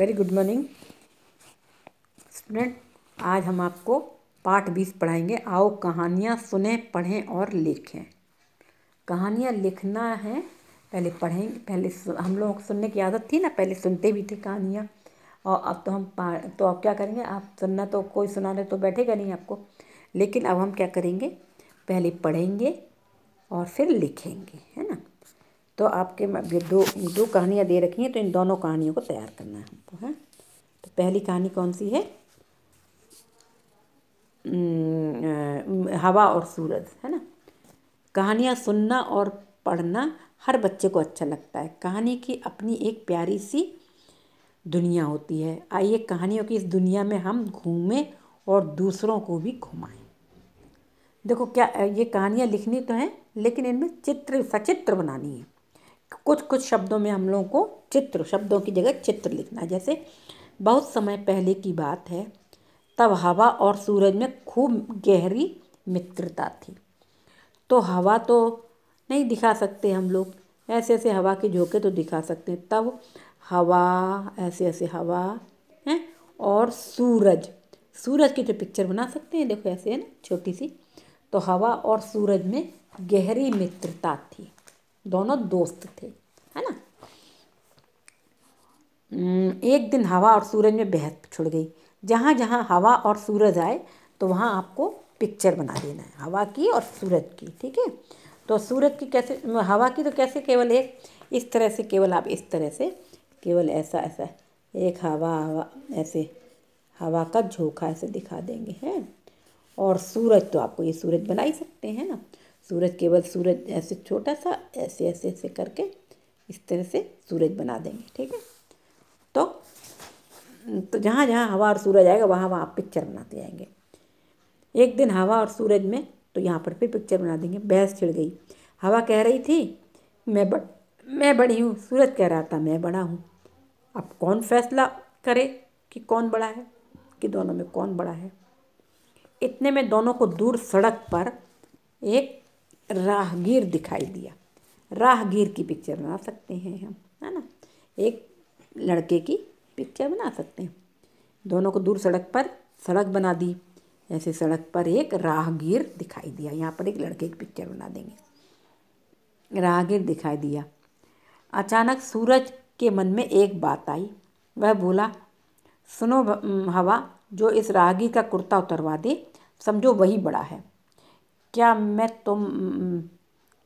Very good morning student आज हम आपको पाठ बीस पढ़ाएंगे आओ कहानियाँ सुने पढ़ें और लिखें कहानियाँ लिखना है पहले पढ़ेंगे पहले हम लोगों को सुनने की आदत थी ना पहले सुनते भी थे कहानियाँ और अब तो हम पा तो अब क्या करेंगे आप सुनना तो कोई सुनाने तो बैठेगा नहीं आपको लेकिन अब हम क्या करेंगे पहले पढ़ेंगे और फिर लिखेंगे है ना तो आपके दो दो कहानियाँ दे रखी हैं तो इन दोनों कहानियों को तैयार करना है हमको है हाँ? तो पहली कहानी कौन सी है हवा और सूरज है ना कहानियाँ सुनना और पढ़ना हर बच्चे को अच्छा लगता है कहानी की अपनी एक प्यारी सी दुनिया होती है आइए कहानियों की इस दुनिया में हम घूमें और दूसरों को भी घुमाएं देखो क्या ये कहानियाँ लिखनी तो हैं लेकिन इनमें चित्र सचित्र बनानी है कुछ कुछ शब्दों में हम लोगों को चित्र शब्दों की जगह चित्र लिखना है जैसे बहुत समय पहले की बात है तब हवा और सूरज में खूब गहरी मित्रता थी तो हवा तो नहीं दिखा सकते हम लोग ऐसे ऐसे हवा के झोंके तो दिखा सकते हैं तब हवा ऐसे ऐसे हवा है और सूरज सूरज की तो पिक्चर बना सकते हैं देखो ऐसे है ना छोटी सी तो हवा और सूरज में गहरी मित्रता थी दोनों दोस्त थे है ना एक दिन हवा और सूरज में बेहद छुड़ गई जहाँ जहाँ हवा और सूरज आए तो वहाँ आपको पिक्चर बना देना है हवा की और सूरज की ठीक है तो सूरज की कैसे हवा की तो कैसे केवल एक इस तरह से केवल आप इस तरह से केवल ऐसा ऐसा एक हवा हवा ऐसे हवा का झोंका ऐसे दिखा देंगे हैं और सूरज तो आपको ये सूरज बना ही सकते हैं ना सूरज केवल सूरज ऐसे छोटा सा ऐसे ऐसे ऐसे करके इस तरह से सूरज बना देंगे ठीक है तो तो जहाँ जहाँ हवा और सूरज आएगा वहाँ वहाँ पिक्चर बनाते जाएंगे एक दिन हवा और सूरज में तो यहाँ पर फिर पिक्चर बना देंगे बहस छिड़ गई हवा कह रही थी मैं बड़ मैं बड़ी हूँ सूरज कह रहा था मैं बड़ा हूँ अब कौन फैसला करे कि कौन बड़ा है कि दोनों में कौन बड़ा है इतने में दोनों को दूर सड़क पर एक राहगीर दिखाई दिया राहगीर की पिक्चर बना सकते हैं हम है ना एक लड़के की पिक्चर बना सकते हैं दोनों को दूर सड़क पर सड़क बना दी ऐसे सड़क पर एक राहगीर दिखाई दिया यहाँ पर एक लड़के की पिक्चर बना देंगे राहगीर दिखाई दिया अचानक सूरज के मन में एक बात आई वह बोला सुनो हवा जो इस राहगीर का कुर्ता उतरवा दे समझो वही बड़ा है क्या मैं तुम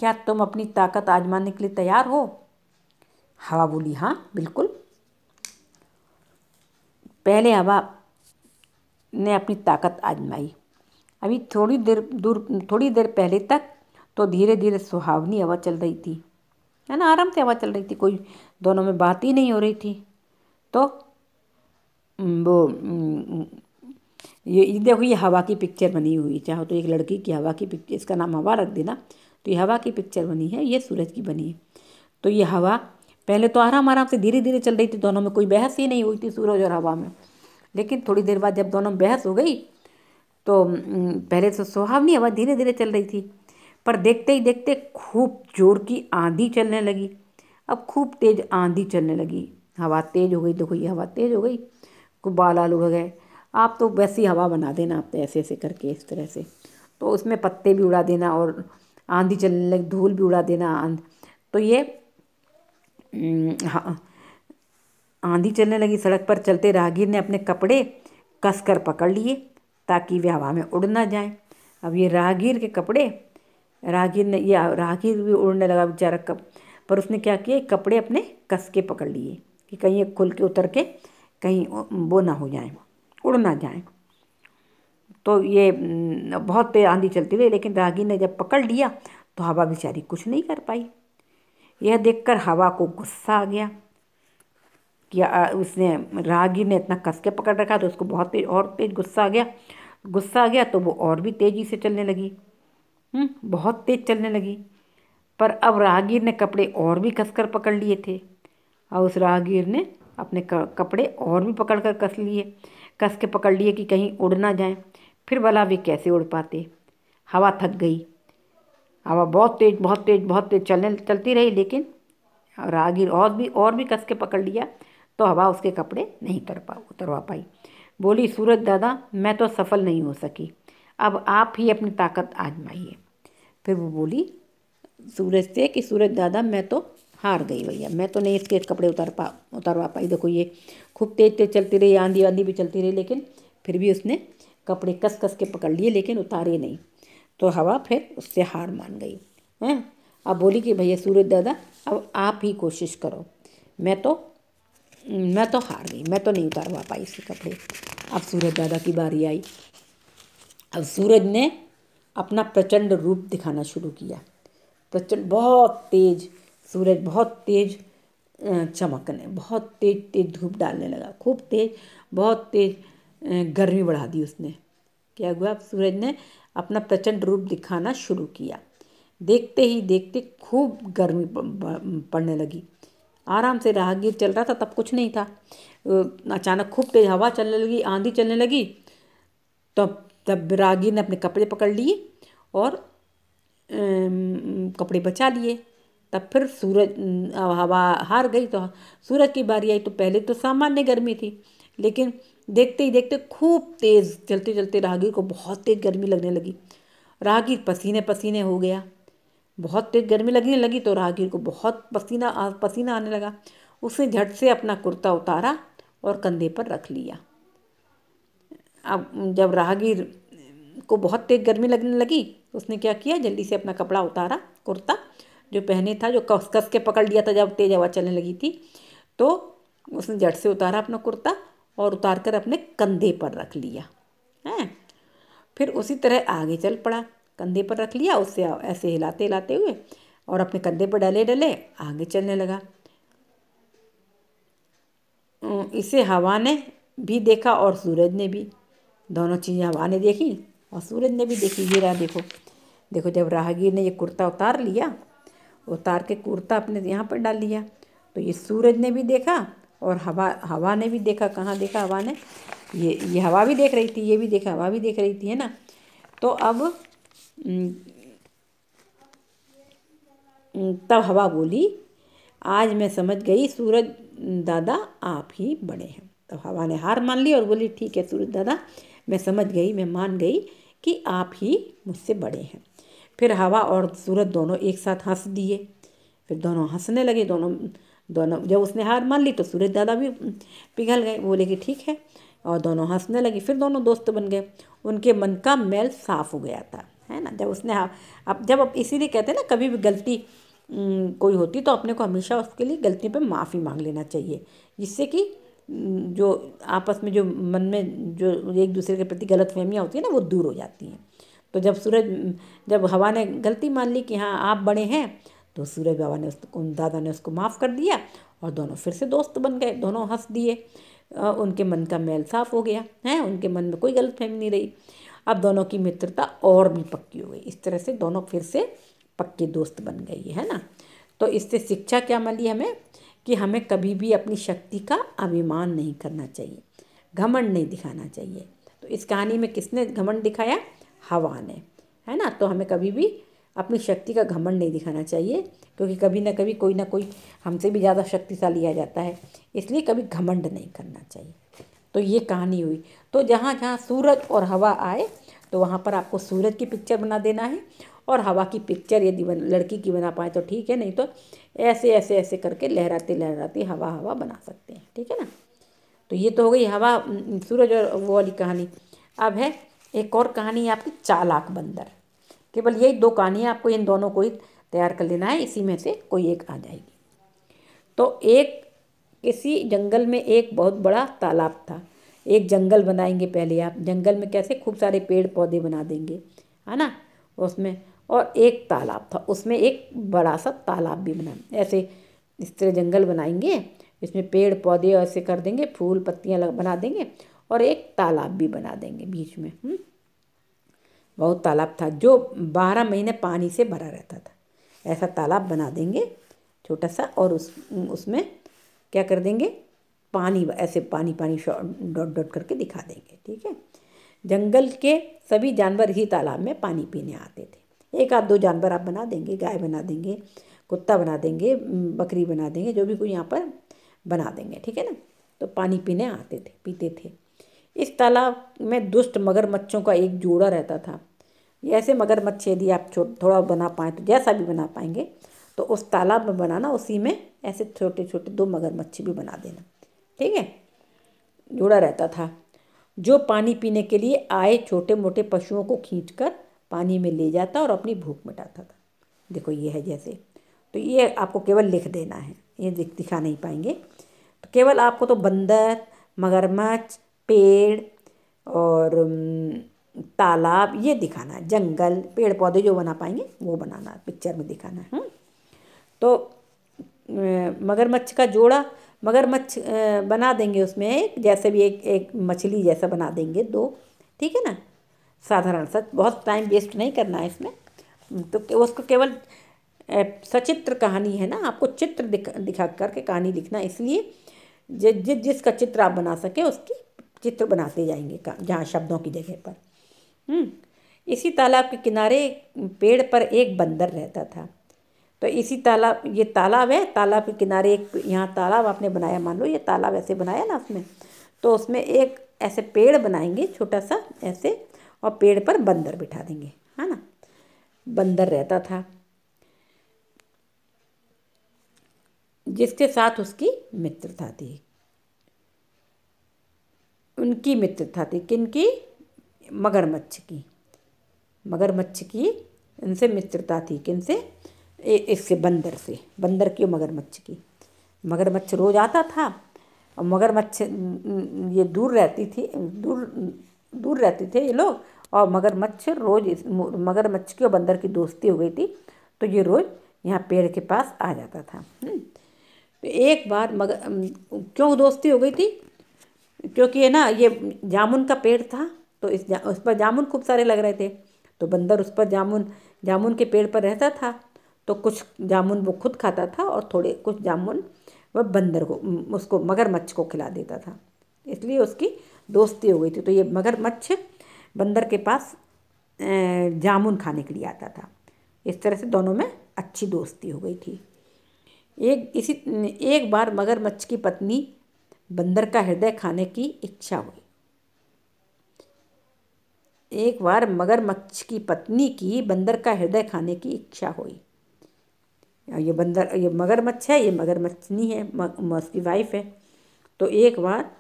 क्या तुम अपनी ताकत आजमाने के लिए तैयार हो हवा बोली हाँ बिल्कुल पहले हवा ने अपनी ताकत आजमाई अभी थोड़ी देर दूर थोड़ी देर पहले तक तो धीरे धीरे सुहावनी हवा चल रही थी है ना आराम से हवा चल रही थी कोई दोनों में बात ही नहीं हो रही थी तो वो ये देखो ये हवा की पिक्चर बनी हुई चाहो तो एक लड़की की हवा की पिक्चर इसका नाम हवा रख देना तो ये हवा की पिक्चर बनी है ये सूरज की बनी है तो ये हवा पहले तो आराम आराम से धीरे धीरे चल रही थी दोनों में कोई बहस ही नहीं हुई थी सूरज और हवा में लेकिन थोड़ी देर बाद जब दोनों में बहस हो गई तो पहले तो सुहावनी हवा धीरे धीरे चल रही थी पर देखते ही देखते खूब जोर की आंधी चलने लगी अब खूब तेज़ आंधी चलने लगी हवा तेज़ हो गई देखो ये हवा तेज़ हो गई बाल आलू हो गए आप तो वैसी हवा बना देना आप तो ऐसे ऐसे करके इस तरह से तो उसमें पत्ते भी उड़ा देना और आंधी चलने लगी धूल भी उड़ा देना तो ये हाँ आंधी चलने लगी सड़क पर चलते राहगीर ने अपने कपड़े कस कर पकड़ लिए ताकि वे हवा में उड़ ना जाए अब ये राहगीर के कपड़े राहगीर ने यह राहगीर भी उड़ने लगा बेचारा कप पर उसने क्या किया कपड़े अपने कस के पकड़ लिए कि कहीं खुल के उतर के कहीं वो ना हो जाए उड़ ना जाए तो ये बहुत तेज आंधी चलती रही लेकिन रागी ने जब पकड़ लिया तो हवा बेचारी कुछ नहीं कर पाई यह देखकर हवा को गुस्सा आ गया कि उसने रागी ने इतना कस के पकड़ रखा तो उसको बहुत तेज और तेज गुस्सा आ गया गुस्सा आ गया तो वो और भी तेज़ी से चलने लगी हम्म, बहुत तेज चलने लगी पर अब राहगीर ने कपड़े और भी कसकर पकड़ लिए थे और उस राहगीर ने अपने कपड़े और भी पकड़ कर कस लिए कस के पकड़ लिए कि कहीं उड़ ना जाएं फिर भला वे कैसे उड़ पाते हवा थक गई हवा बहुत तेज बहुत तेज बहुत तेज चलने चलती रही लेकिन राहगीर और भी और भी कस के पकड़ लिया तो हवा उसके कपड़े नहीं कर पा उतरवा पाई बोली सूरज दादा मैं तो सफल नहीं हो सकी अब आप ही अपनी ताकत आजमाइए फिर वो बोली सूरज से कि सूरज दादा मैं तो हार गई भैया मैं तो नहीं इसके कपड़े उतर पा उतरवा पाई देखो ये खूब तेज तेज चलती रही आंधी आंधी भी चलती रही लेकिन फिर भी उसने कपड़े कस कस के पकड़ लिए लेकिन उतारे नहीं तो हवा फिर उससे हार मान गई हैं हाँ? अब बोली कि भैया सूरज दादा अब आप ही कोशिश करो मैं तो मैं तो हार गई मैं तो नहीं उतारवा पाई इसके कपड़े अब सूरज दादा की बारी आई अब सूरज ने अपना प्रचंड रूप दिखाना शुरू किया प्रचंड बहुत तेज सूरज बहुत तेज चमकने बहुत तेज तेज धूप डालने लगा खूब तेज बहुत तेज गर्मी बढ़ा दी उसने क्या हुआ सूरज ने अपना प्रचंड रूप दिखाना शुरू किया देखते ही देखते खूब गर्मी पड़ने लगी आराम से राहगीर चल रहा था तब कुछ नहीं था अचानक खूब तेज हवा चलने लगी आंधी चलने लगी तब तब राहगीर ने अपने कपड़े पकड़ लिए और कपड़े बचा लिए तब फिर सूरज हवा हार गई तो सूरज की बारी आई तो पहले तो सामान्य गर्मी थी लेकिन देखते ही देखते खूब तेज़ चलते चलते राहगीर को बहुत तेज़ गर्मी लगने लगी राहगीर पसीने पसीने हो गया बहुत तेज़ गर्मी लगने लगी तो राहगीर को बहुत पसीना आ, पसीना आने लगा उसने झट से अपना कुर्ता उतारा और कंधे पर रख लिया अब जब राहगीर को बहुत तेज़ गर्मी लगने लगी उसने क्या किया जल्दी से अपना कपड़ा उतारा कुर्ता जो पहने था जो कस कस के पकड़ लिया था जब तेज हवा चलने लगी थी तो उसने जट से उतारा अपना कुर्ता और उतार कर अपने कंधे पर रख लिया है फिर उसी तरह आगे चल पड़ा कंधे पर रख लिया उससे ऐसे हिलाते हिलाते हुए और अपने कंधे पर डले डले आगे चलने लगा इसे हवा ने भी देखा और सूरज ने भी दोनों चीज़ें हवा ने देखी और सूरज ने भी देखी ये रहा देखो देखो जब राहगीर ने ये कुर्ता उतार लिया उतार के कुर्ता अपने यहाँ पर डाल लिया तो ये सूरज ने भी देखा और हवा हवा ने भी देखा कहाँ देखा हवा ने ये ये हवा भी देख रही थी ये भी देखा हवा भी देख रही थी है ना तो अब तब हवा बोली आज मैं समझ गई सूरज दादा आप ही बड़े हैं तब हवा ने हार मान ली और बोली ठीक है सूरज दादा मैं समझ गई मैं मान गई कि आप ही मुझसे बड़े हैं फिर हवा और सूरज दोनों एक साथ हंस दिए फिर दोनों हंसने लगे दोनों दोनों जब उसने हार मान ली तो सूरज दादा भी पिघल गए बोले कि ठीक है और दोनों हंसने लगे फिर दोनों दोस्त बन गए उनके मन का मैल साफ हो गया था है ना जब उसने अब जब अब इसीलिए कहते हैं ना कभी भी गलती कोई होती तो अपने को हमेशा उसके लिए गलती पे माफ़ी मांग लेना चाहिए जिससे कि जो आपस में जो मन में जो एक दूसरे के प्रति गलत फहमियाँ होती है ना वो दूर हो जाती हैं तो जब सूरज जब हवा ने गलती मान ली कि हाँ आप बड़े हैं तो सूरज बाबा ने उसको दादा ने उसको माफ़ कर दिया और दोनों फिर से दोस्त बन गए दोनों हंस दिए उनके मन का मैल साफ हो गया है उनके मन में कोई गलत फहमी नहीं रही अब दोनों की मित्रता और भी पक्की हो गई इस तरह से दोनों फिर से पक्के दोस्त बन गई है ना तो इससे शिक्षा क्या मिली हमें कि हमें कभी भी अपनी शक्ति का अभिमान नहीं करना चाहिए घमंड नहीं दिखाना चाहिए तो इस कहानी में किसने घमंड दिखाया हवा ने है ना तो हमें कभी भी अपनी शक्ति का घमंड नहीं दिखाना चाहिए क्योंकि कभी ना कभी कोई ना कोई हमसे भी ज़्यादा शक्तिशाली आ जाता है इसलिए कभी घमंड नहीं करना चाहिए तो ये कहानी हुई तो जहाँ जहाँ सूरज और हवा आए तो वहाँ पर आपको सूरज की पिक्चर बना देना है और हवा की पिक्चर यदि लड़की की बना पाए तो ठीक है नहीं तो ऐसे ऐसे ऐसे करके लहराते लहराते हवा हवा बना सकते हैं ठीक है ना तो ये तो हो गई हवा सूरज और वो वाली कहानी अब है एक और कहानी है आपकी चालाक बंदर केवल यही दो कहानियाँ आपको इन दोनों को ही तैयार कर लेना है इसी में से कोई एक आ जाएगी तो एक किसी जंगल में एक बहुत बड़ा तालाब था एक जंगल बनाएंगे पहले आप जंगल में कैसे खूब सारे पेड़ पौधे बना देंगे है ना उसमें और एक तालाब था उसमें एक बड़ा सा तालाब भी बना ऐसे इस तरह जंगल बनाएंगे इसमें पेड़ पौधे ऐसे कर देंगे फूल पत्तियाँ बना देंगे और एक तालाब भी बना देंगे बीच में हुँ? हम्म। बहुत तालाब था जो बारह महीने पानी से भरा रहता था ऐसा तालाब बना देंगे छोटा सा और उस उसमें क्या कर देंगे पानी ऐसे पानी पानी डॉट डॉट करके दिखा देंगे ठीक है जंगल के सभी जानवर ही तालाब में पानी पीने आते थे एक आध दो जानवर आप बना देंगे गाय बना देंगे कुत्ता बना देंगे बकरी बना देंगे जो भी कोई यहाँ पर बना देंगे ठीक है ना तो पानी पीने आते थे पीते थे इस तालाब में दुष्ट मगरमच्छों का एक जोड़ा रहता था ऐसे मगरमच्छ यदि आप थोड़ा बना पाएँ तो जैसा भी बना पाएंगे तो उस तालाब में बनाना उसी में ऐसे छोटे छोटे दो मगरमच्छ भी बना देना ठीक है जोड़ा रहता था जो पानी पीने के लिए आए छोटे मोटे पशुओं को खींच कर पानी में ले जाता और अपनी भूख मिटाता था देखो ये है जैसे तो ये आपको केवल लिख देना है ये दिखा नहीं पाएंगे तो केवल आपको तो बंदर मगरमच्छ पेड़ और तालाब ये दिखाना है जंगल पेड़ पौधे जो बना पाएंगे वो बनाना पिक्चर में दिखाना है हम्म। तो मगरमच्छ का जोड़ा मगरमच्छ बना देंगे उसमें एक जैसे भी एक एक मछली जैसा बना देंगे दो ठीक है ना साधारण सा बहुत टाइम वेस्ट नहीं करना है इसमें तो उसको केवल सचित्र कहानी है ना आपको चित्र दिखा दिखा करके कहानी लिखना इसलिए जि, जि, जिसका चित्र आप बना सके उसकी चित्र बनाते जाएंगे जहाँ शब्दों की जगह पर हम्म, इसी तालाब के किनारे पेड़ पर एक बंदर रहता था तो इसी तालाब ये तालाब है तालाब के किनारे एक यहाँ तालाब आपने बनाया मान लो ये तालाब ऐसे बनाया ना उसमें तो उसमें एक ऐसे पेड़ बनाएंगे छोटा सा ऐसे और पेड़ पर बंदर बिठा देंगे है ना बंदर रहता था जिसके साथ उसकी मित्रता थी उनकी मित्रता थी किन की मगरमच्छ की मगरमच्छ की इनसे मित्रता थी किन से इससे बंदर से बंदर की मगरमच्छ की मगरमच्छ रोज आता था और मगरमच्छ ये दूर रहती थी दूर दूर रहते थे ये लोग और मगरमच्छ रोज इस मगरमच्छ की और बंदर की दोस्ती हो गई थी तो ये रोज़ यहाँ पेड़ के पास आ जाता था हम्म। तो एक बार मगर क्यों दोस्ती हो गई थी क्योंकि है ना ये जामुन का पेड़ था तो इस जा, उस पर जामुन खूब सारे लग रहे थे तो बंदर उस पर जामुन जामुन के पेड़ पर रहता था तो कुछ जामुन वो खुद खाता था और थोड़े कुछ जामुन वह बंदर को उसको मगरमच्छ को खिला देता था इसलिए उसकी दोस्ती हो गई थी तो ये मगरमच्छ बंदर के पास जामुन खाने के लिए आता था इस तरह से दोनों में अच्छी दोस्ती हो गई थी एक इसी एक बार मगरमच्छ की पत्नी बंदर का हृदय खाने की इच्छा हुई एक बार मगरमच्छ की पत्नी की बंदर का हृदय खाने की इच्छा हुई ये बंदर ये मगरमच्छ है ये मगरमच्छ नहीं है उसकी वाइफ है तो एक बार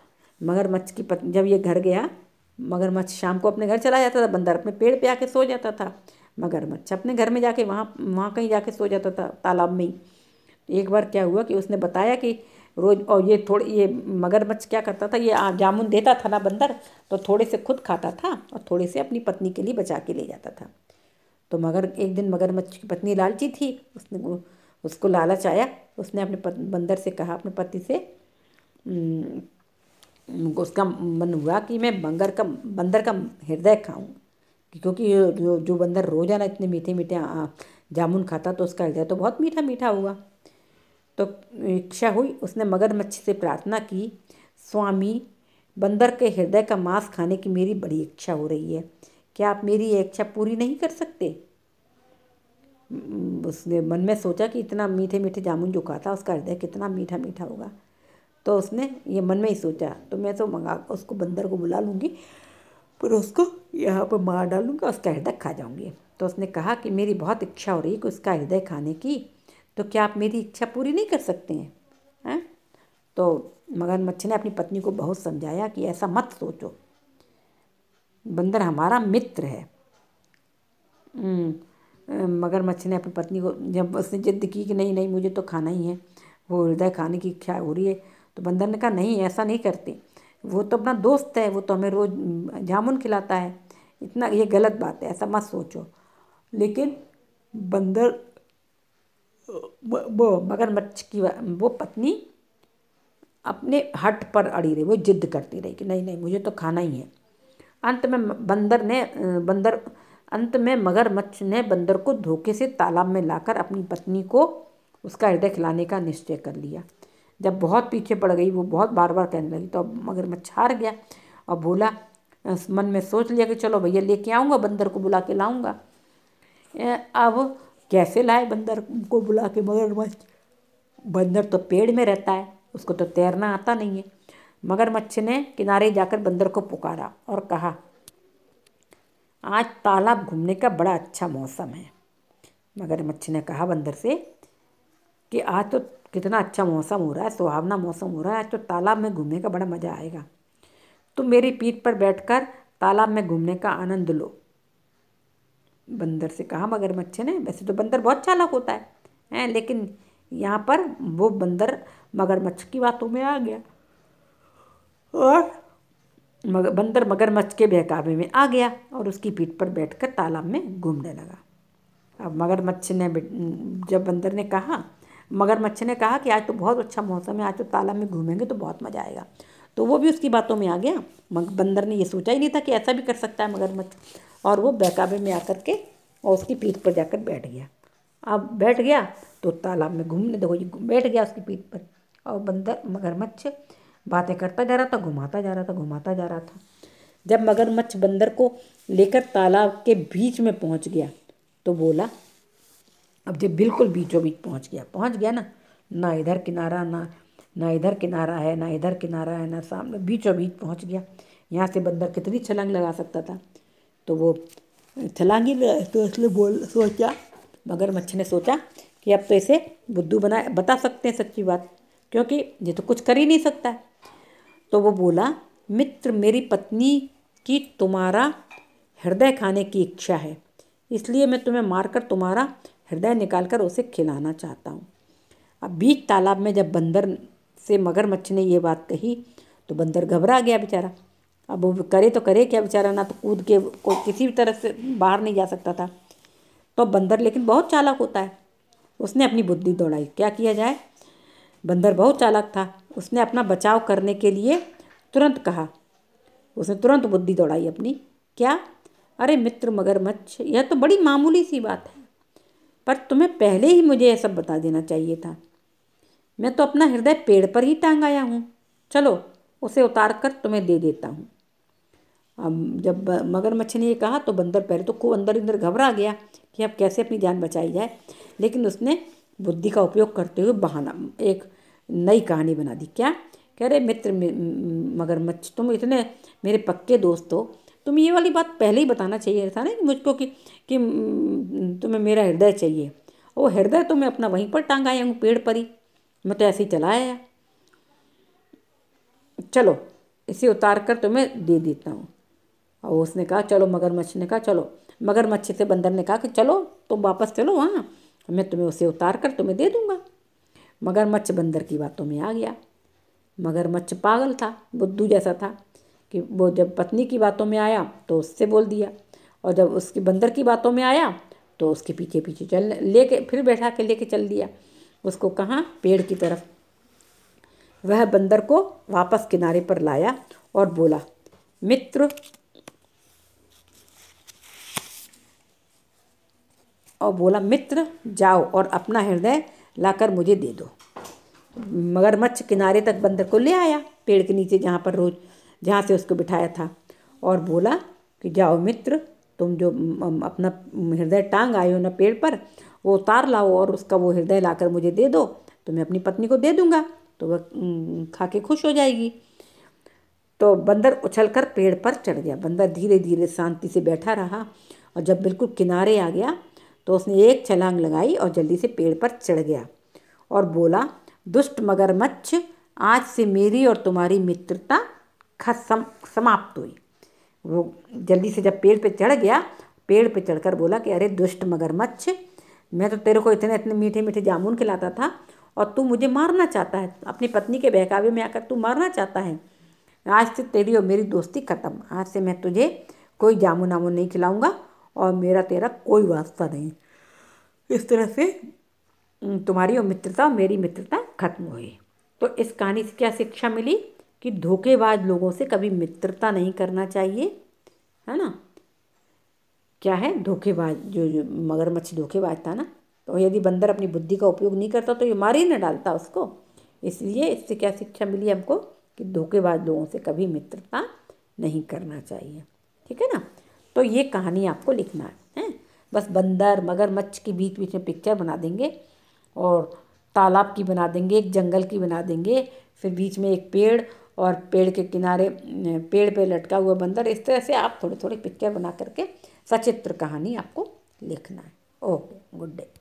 मगरमच्छ की पत्नी जब ये घर गया मगरमच्छ शाम को अपने घर चला जाता था बंदर अपने पेड़ पे आके सो जाता था मगरमच्छ अपने घर में जाके वहाँ वहाँ कहीं जाके सो जाता था तालाब में ही एक बार क्या हुआ कि उसने बताया कि रोज़ और ये थोड़े ये मगरमच्छ क्या करता था ये जामुन देता था ना बंदर तो थोड़े से खुद खाता था और थोड़े से अपनी पत्नी के लिए बचा के ले जाता था तो मगर एक दिन मगरमच्छ की पत्नी लालची थी उसने उसको लालच आया उसने अपने बंदर से कहा अपने पति से उसका मन हुआ कि मैं बंगर का बंदर का हृदय खाऊं क्योंकि जो जो बंदर रोज़ाना इतने मीठे मीठे जामुन खाता तो उसका हृदय तो बहुत मीठा मीठा हुआ तो इच्छा हुई उसने मगरमच्छ से प्रार्थना की स्वामी बंदर के हृदय का मांस खाने की मेरी बड़ी इच्छा हो रही है क्या आप मेरी ये इच्छा पूरी नहीं कर सकते उसने मन में सोचा कि इतना मीठे मीठे जामुन जो खाता उसका हृदय कितना मीठा मीठा होगा तो उसने ये मन में ही सोचा तो मैं तो मंगा उसको बंदर को बुला लूँगी पर उसको यहाँ पर मार डालूँगा उसका हृदय खा जाऊँगी तो उसने कहा कि मेरी बहुत इच्छा हो रही है कि उसका हृदय खाने की तो क्या आप मेरी इच्छा पूरी नहीं कर सकते हैं है? तो मगरमच्छ ने अपनी पत्नी को बहुत समझाया कि ऐसा मत सोचो बंदर हमारा मित्र है हम्म, मगरमच्छ ने अपनी पत्नी को जब उसने जिद की कि नहीं नहीं मुझे तो खाना ही है वो हृदय खाने की इच्छा हो रही है तो बंदर ने कहा नहीं ऐसा नहीं करते वो तो अपना दोस्त है वो तो हमें रोज़ जामुन खिलाता है इतना ये गलत बात है ऐसा मत सोचो लेकिन बंदर वो मगरमच्छ की वो पत्नी अपने हट पर अड़ी रही वो जिद करती रही कि नहीं नहीं मुझे तो खाना ही है अंत में बंदर ने बंदर अंत में मगरमच्छ ने बंदर को धोखे से तालाब में लाकर अपनी पत्नी को उसका हृदय खिलाने का निश्चय कर लिया जब बहुत पीछे पड़ गई वो बहुत बार बार कहने लगी तो अब मगरमच्छ हार गया और बोला मन में सोच लिया कि चलो भैया लेके आऊँगा बंदर को बुला के लाऊंगा अब कैसे लाए बंदर को बुला के मगरमच्छ बंदर तो पेड़ में रहता है उसको तो तैरना आता नहीं है मगरमच्छ ने किनारे जाकर बंदर को पुकारा और कहा आज तालाब घूमने का बड़ा अच्छा मौसम है मगरमच्छ ने कहा बंदर से कि आज तो कितना अच्छा मौसम हो रहा है सुहावना मौसम हो रहा है आज तो तालाब में घूमने का बड़ा मज़ा आएगा तुम मेरी पीठ पर बैठकर तालाब में घूमने का आनंद लो बंदर से कहा मगरमच्छ ने वैसे तो बंदर बहुत चालक होता है हैं लेकिन यहाँ पर वो बंदर मगरमच्छ की बातों में आ गया और मगर बंदर मगरमच्छ के बहकावे में आ गया और उसकी पीठ पर बैठकर तालाब में घूमने लगा अब मगरमच्छ ने जब बंदर ने कहा मगरमच्छ ने कहा कि आज तो बहुत अच्छा मौसम है आज तो तालाब में घूमेंगे तो बहुत मज़ा आएगा तो वो भी उसकी बातों में आ गया बंदर ने ये सोचा ही नहीं था कि ऐसा भी कर सकता है मगरमच्छ और वो बहकावे में आकर के और उसकी पीठ पर जाकर बैठ गया अब बैठ गया तो तालाब में घूमने देखो ये बैठ गया उसकी पीठ पर और बंदर मगरमच्छ बातें करता जा रहा था घुमाता जा रहा था घुमाता जा रहा था जब मगरमच्छ बंदर को लेकर तालाब के बीच में पहुंच गया तो बोला अब जब बिल्कुल बीचों बीच पहुँच गया पहुँच गया ना ना इधर किनारा ना ना इधर किनारा है ना इधर किनारा है ना सामने बीचों बीच पहुँच गया यहाँ से बंदर कितनी छलांग लगा सकता था तो वो छलांगी तो इसलिए बोल सोचा मगर मच्छ ने सोचा कि अब तो इसे बुद्धू बना बता सकते हैं सच्ची बात क्योंकि ये तो कुछ कर ही नहीं सकता तो वो बोला मित्र मेरी पत्नी की तुम्हारा हृदय खाने की इच्छा है इसलिए मैं तुम्हें मारकर तुम्हारा हृदय निकालकर उसे खिलाना चाहता हूँ अब बीच तालाब में जब बंदर से मगरमच्छ ने ये बात कही तो बंदर घबरा गया बेचारा अब वो करे तो करे क्या बेचारा ना तो कूद के कोई किसी भी तरह से बाहर नहीं जा सकता था तो बंदर लेकिन बहुत चालाक होता है उसने अपनी बुद्धि दौड़ाई क्या किया जाए बंदर बहुत चालाक था उसने अपना बचाव करने के लिए तुरंत कहा उसने तुरंत बुद्धि दौड़ाई अपनी क्या अरे मित्र मगरमच्छ यह तो बड़ी मामूली सी बात है पर तुम्हें पहले ही मुझे यह सब बता देना चाहिए था मैं तो अपना हृदय पेड़ पर ही टांग आया हूँ चलो उसे उतार कर तुम्हें दे देता हूँ अब जब मगरमच्छ ने ये कहा तो बंदर पहले तो खूब अंदर अंदर घबरा गया कि अब कैसे अपनी जान बचाई जाए लेकिन उसने बुद्धि का उपयोग करते हुए बहाना एक नई कहानी बना दी क्या कह रहे मित्र मगरमच्छ तुम इतने मेरे पक्के दोस्त हो तुम ये वाली बात पहले ही बताना चाहिए था ना मुझको कि कि तुम्हें मेरा हृदय चाहिए वो हृदय तो मैं अपना वहीं पर टांग आया हूँ पेड़ पर ही मैं तो ऐसे ही चला आया चलो इसे उतार कर तुम्हें दे देता हूँ और उसने कहा चलो मगरमच्छ ने कहा चलो मगरमच्छ से बंदर ने कहा कि चलो तुम वापस चलो हाँ मैं तुम्हें उसे उतार कर तुम्हें दे दूँगा मगरमच्छ बंदर की बातों में आ गया मगरमच्छ पागल था बुद्धू जैसा था कि वो जब पत्नी की बातों में आया तो उससे बोल दिया और जब उसके बंदर की बातों में आया तो उसके पीछे पीछे चल ले के फिर बैठा के लेके चल दिया उसको कहाँ पेड़ की तरफ वह बंदर को वापस किनारे पर लाया और बोला मित्र और बोला मित्र जाओ और अपना हृदय लाकर मुझे दे दो मगरमच्छ किनारे तक बंदर को ले आया पेड़ के नीचे जहाँ पर रोज जहाँ से उसको बिठाया था और बोला कि जाओ मित्र तुम जो अपना हृदय टांग आए हो ना पेड़ पर वो उतार लाओ और उसका वो हृदय लाकर मुझे दे दो तो मैं अपनी पत्नी को दे दूँगा तो वह खा के खुश हो जाएगी तो बंदर कर पेड़ पर चढ़ गया बंदर धीरे धीरे शांति से बैठा रहा और जब बिल्कुल किनारे आ गया तो उसने एक छलांग लगाई और जल्दी से पेड़ पर चढ़ गया और बोला दुष्ट मगरमच्छ आज से मेरी और तुम्हारी मित्रता खत्म समाप्त हुई वो जल्दी से जब पेड़ पे चढ़ गया पेड़ पे चढ़कर बोला कि अरे दुष्ट मगरमच्छ मैं तो तेरे को इतने इतने मीठे मीठे जामुन खिलाता था और तू मुझे मारना चाहता है अपनी पत्नी के बहकावे में आकर तू मारना चाहता है आज से तेरी और मेरी दोस्ती ख़त्म आज से मैं तुझे कोई जामुन वामुन नहीं खिलाऊंगा और मेरा तेरा कोई वास्ता नहीं इस तरह से तुम्हारी और मित्रता मेरी मित्रता खत्म हुई तो इस कहानी से क्या शिक्षा मिली कि धोखेबाज लोगों से कभी मित्रता नहीं करना चाहिए है ना क्या है धोखेबाज जो, जो मगरमच्छ धोखेबाज था ना तो यदि बंदर अपनी बुद्धि का उपयोग नहीं करता तो ये मार ही ना डालता उसको इसलिए इससे क्या शिक्षा मिली हमको कि धोखेबाज लोगों से कभी मित्रता नहीं करना चाहिए ठीक है ना तो ये कहानी आपको लिखना है है? बस बंदर मगरमच्छ के बीच बीच में पिक्चर बना देंगे और तालाब की बना देंगे एक जंगल की बना देंगे फिर बीच में एक पेड़ और पेड़ के किनारे पेड़ पे लटका हुआ बंदर इस तरह से आप थोड़े थोड़े पिक्चर बना करके सचित्र कहानी आपको लिखना है ओके गुड डे